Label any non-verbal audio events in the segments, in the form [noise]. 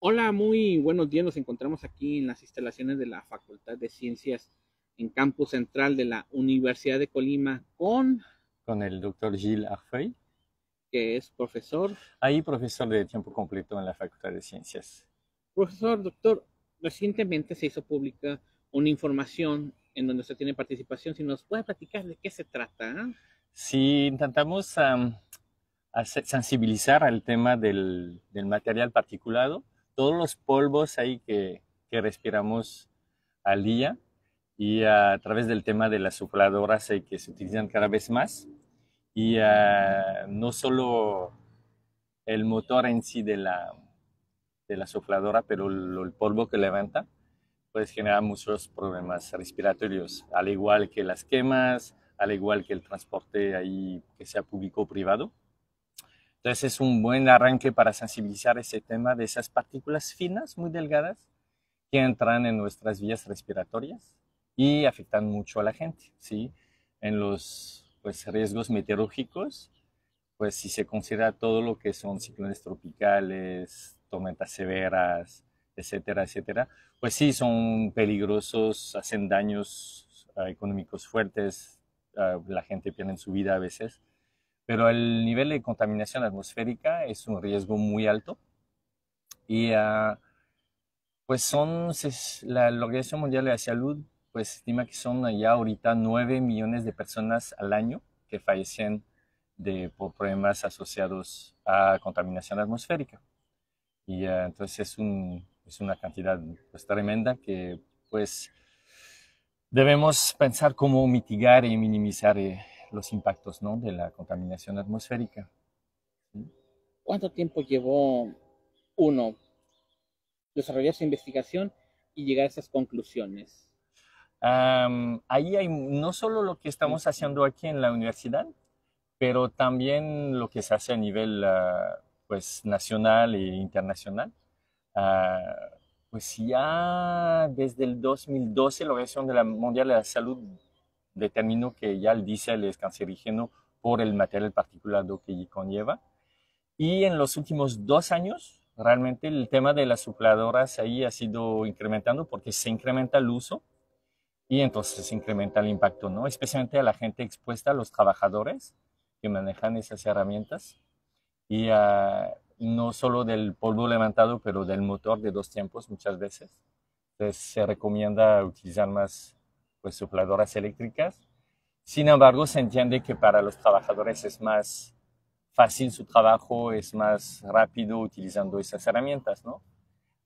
Hola, muy buenos días. Nos encontramos aquí en las instalaciones de la Facultad de Ciencias en Campus Central de la Universidad de Colima con... Con el doctor Gilles Arfey. Que es profesor. Ahí profesor de tiempo completo en la Facultad de Ciencias. Profesor, doctor, recientemente se hizo pública una información en donde usted tiene participación. Si nos puede platicar de qué se trata. Si ¿eh? Sí, intentamos sensibilizar al tema del, del material particulado todos los polvos ahí que, respiramos al día y a través del tema de las sopladoras eh, que se utilizan cada vez más y ah, no solo el motor en sí de la, de la sopladora, pero el, polvo que levanta, pues genera muchos problemas respiratorios, al igual que las quemas, al igual que el transporte ahí que sea público o privado. Entonces es un buen arranque para sensibilizar ese tema de esas partículas finas, muy delgadas, que entran en nuestras vías respiratorias y afectan mucho a la gente, ¿sí? En los pues, riesgos meteorológicos, pues si se considera todo lo que son ciclones tropicales, tormentas severas, etcétera, etcétera, pues sí, son peligrosos, hacen daños ah, económicos fuertes, ah, la gente pierde su vida a veces. Pero el nivel de contaminación atmosférica es un riesgo muy alto y ah, pues son, la, Organización Mundial de la Salud pues estima que son ya ahorita 9 millones de personas al año que fallecen de, por problemas asociados a contaminación atmosférica. Y ah, entonces es, un, es una cantidad pues, tremenda que pues debemos pensar cómo mitigar y minimizar eh, los impactos ¿no? de la contaminación atmosférica. ¿Cuánto tiempo llevó uno desarrollar su investigación y llegar a esas conclusiones? ahí hay no solo lo que estamos haciendo aquí en la universidad, pero también lo que se hace a nivel ah, pues, nacional e internacional. Ah, pues ya desde el 2012 la Organización Mundial de la Salud determino que ya el diésel es cancerígeno por el material particulado que conlleva. Y en los últimos dos años, realmente el tema de las supladoras ahí ha sido incrementando porque se incrementa el uso y entonces se incrementa el impacto, ¿no? Especialmente a la gente expuesta, a los trabajadores que manejan esas herramientas y no solo del polvo levantado, pero del motor de dos tiempos muchas veces. Entonces se recomienda utilizar más pues, sopladoras eléctricas. Sin embargo, se entiende que para los trabajadores es más fácil su trabajo, es más rápido utilizando esas herramientas, ¿no?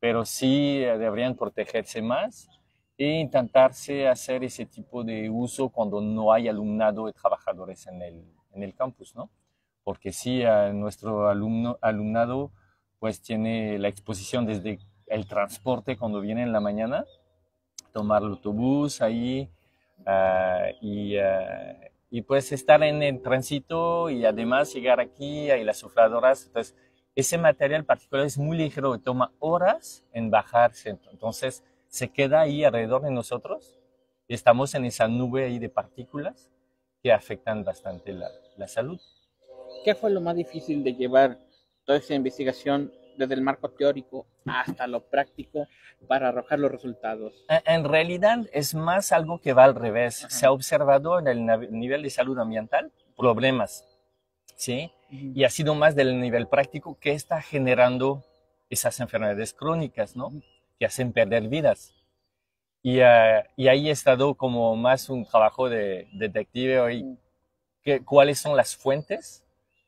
Pero sí eh, deberían protegerse más e intentarse hacer ese tipo de uso cuando no hay alumnado de trabajadores en el, en el campus, ¿no? Porque si sí, nuestro alumno, alumnado pues tiene la exposición desde el transporte cuando viene en la mañana tomar el autobús ahí ah, y, ah, y, pues estar en el tránsito y además llegar aquí hay las sufradoras. Entonces, ese material particular es muy ligero, toma horas en bajarse. Entonces, se queda ahí alrededor de nosotros y estamos en esa nube ahí de partículas que afectan bastante la, la salud. ¿Qué fue lo más difícil de llevar toda esa investigación desde el marco teórico hasta lo práctico para arrojar los resultados. En realidad es más algo que va al revés. Se ha observado en el nivel de salud ambiental problemas, ¿sí? Y ha sido más del nivel práctico que está generando esas enfermedades crónicas, ¿no? Que hacen perder vidas. Y, ah, y, ahí ha estado como más un trabajo de detective hoy. Que, ¿Cuáles son las fuentes?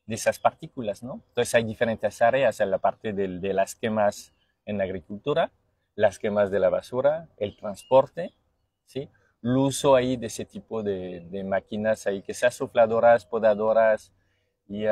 de esas partículas, ¿no? Entonces hay diferentes áreas en la parte de, las quemas en la agricultura, las quemas de la basura, el transporte, ¿sí? El uso ahí de ese tipo de, máquinas ahí, que sean sufladoras, podadoras, y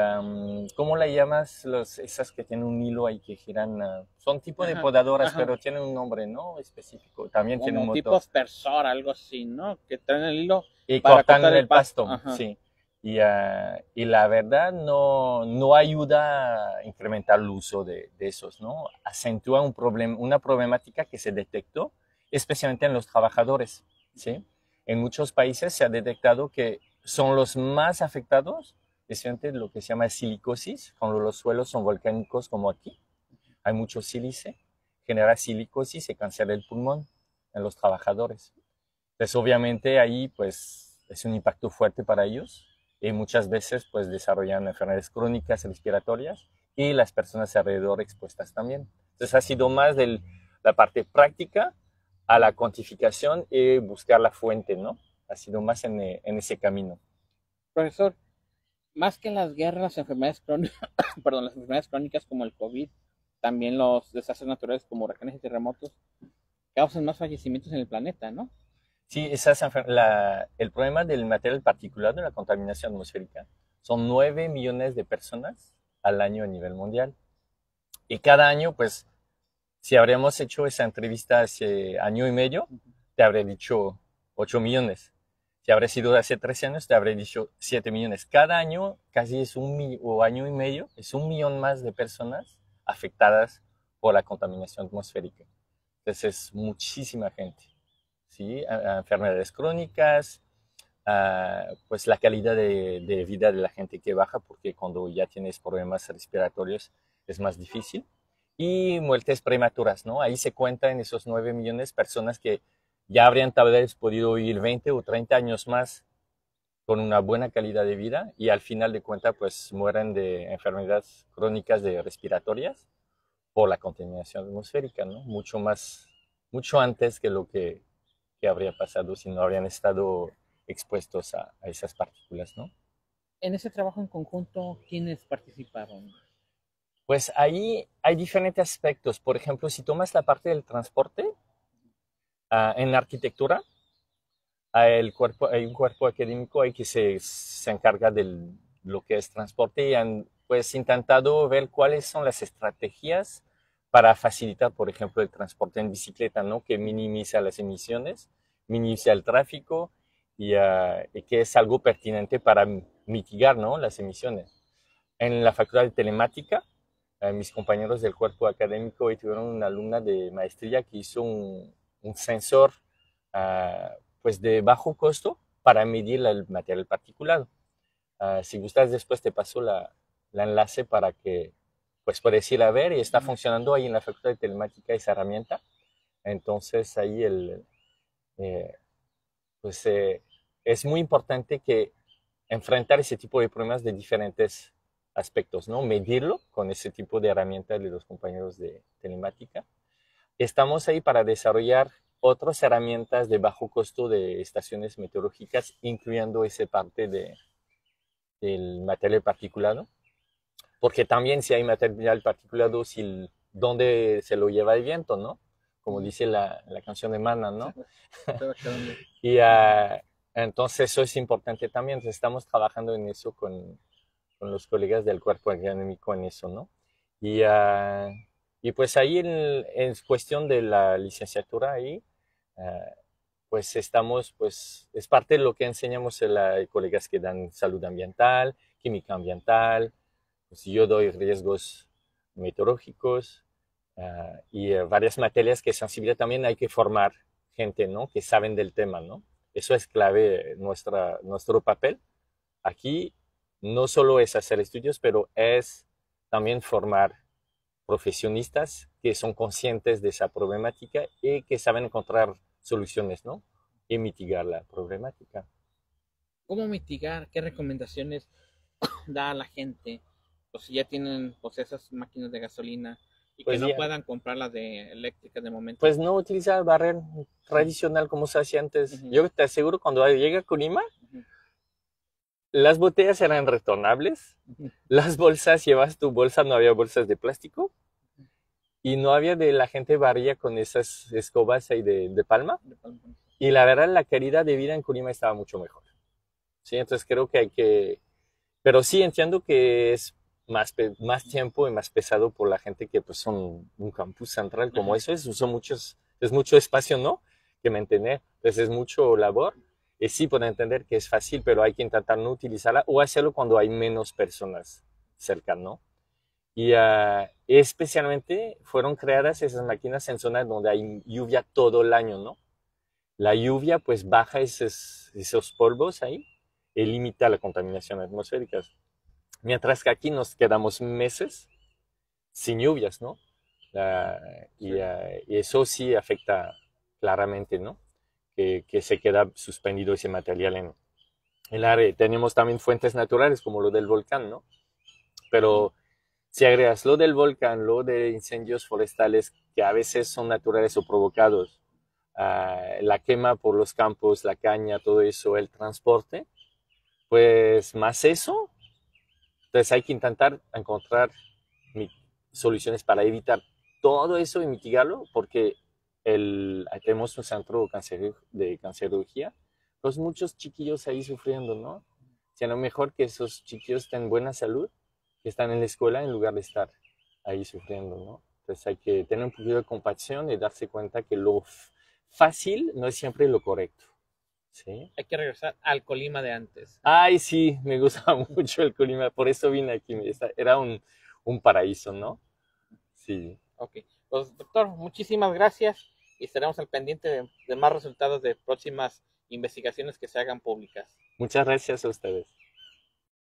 ¿cómo la llamas? Los, esas que tienen un hilo ahí que giran, son tipo de podadoras, pero tienen un nombre, ¿no? Específico, también tienen tiene un motor. tipo aspersor, algo así, ¿no? Que traen el hilo y para cortan el, pasto, sí. Ah, y, la verdad no, no, ayuda a incrementar el uso de, esos, ¿no? Acentúa un una problemática que se detectó especialmente en los trabajadores, ¿sí? En muchos países se ha detectado que son los más afectados, especialmente lo que se llama silicosis, cuando los suelos son volcánicos como aquí, hay mucho sílice, genera silicosis y cáncer del pulmón en los trabajadores. Entonces, obviamente ahí pues es un impacto fuerte para ellos y muchas veces pues desarrollan enfermedades crónicas respiratorias y las personas alrededor expuestas también. Entonces ha sido más de la parte práctica a la cuantificación y buscar la fuente, ¿no? Ha sido más en, eh, en ese camino. Profesor, más que en las guerras, las enfermedades crónicas, [coughs] perdón, las enfermedades crónicas como el COVID, también los desastres naturales como huracanes y terremotos, causan más fallecimientos en el planeta, ¿no? Sí, el problema del material particulado de la contaminación atmosférica son 9 millones de personas al año a nivel mundial. Y cada año, pues, si habríamos hecho esa entrevista hace año y medio, te habría dicho 8 millones. Si habría sido hace 13 años, te habría dicho 7 millones. Cada año, casi es un o año y medio, es un millón más de personas afectadas por la contaminación atmosférica. Entonces, es muchísima gente enfermedades crónicas, pues la calidad de, vida de la gente que baja, porque cuando ya tienes problemas respiratorios es más difícil. Y muertes prematuras, ¿no? Ahí se cuentan esos 9 millones de personas que ya habrían tal vez podido vivir 20 o 30 años más con una buena calidad de vida y al final de cuentas pues mueren de enfermedades crónicas de respiratorias por la contaminación atmosférica, ¿no? Mucho más, mucho antes que lo que qué habría pasado si no habrían estado expuestos a, esas partículas, ¿no? En ese trabajo en conjunto, ¿quiénes participaron? Pues ahí hay diferentes aspectos. Por ejemplo, si tomas la parte del transporte, ah, en arquitectura, el cuerpo, hay un cuerpo académico que se, se encarga de lo que es transporte y han pues intentado ver cuáles son las estrategias para facilitar, por ejemplo, el transporte en bicicleta, ¿no? Que minimiza las emisiones, minimiza el tráfico y, ah, que es algo pertinente para mitigar, ¿no? Las emisiones. En la facultad de telemática, eh, mis compañeros del cuerpo académico tuvieron una alumna de maestría que hizo un, sensor, ah, pues, de bajo costo para medir el material particulado. Ah, si gustas, después te paso la, la enlace para que pues por decir, a ver y está funcionando ahí en la Facultad de Telemática esa herramienta. Entonces ahí el, eh, pues eh, es muy importante que enfrentar ese tipo de problemas de diferentes aspectos, ¿no? Medirlo con ese tipo de herramientas de los compañeros de telemática. Estamos ahí para desarrollar otras herramientas de bajo costo de estaciones meteorológicas, incluyendo esa parte de, del material particular, porque también si hay material particulado, dócil donde se lo lleva el viento, ¿no? Como dice la, la canción de Mana, ¿no? [laughs] y ah, entonces eso es importante también. Pues, estamos trabajando en eso con, con, los colegas del cuerpo académico en eso, ¿no? Y, ah, y pues ahí en, cuestión de la licenciatura ahí, ah, pues estamos, pues es parte de lo que enseñamos a, la, colegas que dan salud ambiental, química ambiental, si pues, yo doy riesgos meteorológicos ah, y eh, varias materias que sensibilidad también hay que formar gente, ¿no? Que saben del tema, ¿no? Eso es clave, eh, nuestra, nuestro papel aquí no solo es hacer estudios, pero es también formar profesionistas que son conscientes de esa problemática y que saben encontrar soluciones, ¿no? Y mitigar la problemática. ¿Cómo mitigar? ¿Qué recomendaciones [coughs] da a la gente pues ya tienen pues esas máquinas de gasolina y pues que no puedan comprar las de eléctricas de momento. Pues no utilizar barrer tradicional como se hacía antes. Yo te aseguro cuando llega a Colima las botellas eran retornables, las bolsas llevas tu bolsa no había bolsas de plástico y no había de la gente barría con esas escobas ahí de, palma. Y la verdad, la calidad de vida en Colima estaba mucho mejor. Sí, entonces creo que hay que... Pero sí entiendo que es más, tiempo y más pesado por la gente que pues son un campus central como eso es, muchos, es mucho espacio, ¿no? Que mantener, entonces pues, es mucho labor. Y eh, sí, puedo entender que es fácil, pero hay que intentar no utilizarla o hacerlo cuando hay menos personas cerca, ¿no? Y ah, especialmente fueron creadas esas máquinas en zonas donde hay lluvia todo el año, ¿no? La lluvia pues baja esos, esos polvos ahí y limita la contaminación atmosférica. Mientras que aquí nos quedamos meses sin lluvias, ¿no? Ah, ah, y, eso sí afecta claramente, ¿no? Que, se queda suspendido ese material en, el área. Tenemos también fuentes naturales como lo del volcán, ¿no? Pero si agregas lo del volcán, lo de incendios forestales que a veces son naturales o provocados, ah, la quema por los campos, la caña, todo eso, el transporte, pues más eso, entonces hay que intentar encontrar soluciones para evitar todo eso y mitigarlo, porque el, tenemos un centro de cancerología, pues muchos chiquillos ahí sufriendo, ¿no? Si a lo mejor que esos chiquillos estén en buena salud, que están en la escuela en lugar de estar ahí sufriendo, ¿no? Entonces hay que tener un poquito de compasión y darse cuenta que lo fácil no es siempre lo correcto. Hay que regresar al Colima de antes. Ay, sí, me gusta [laughs] mucho el Colima, por eso vine aquí. Era un, paraíso, ¿no? Sí. Ok. Pues, doctor, muchísimas gracias y estaremos al pendiente de más resultados de próximas investigaciones que se hagan públicas. Muchas gracias a ustedes.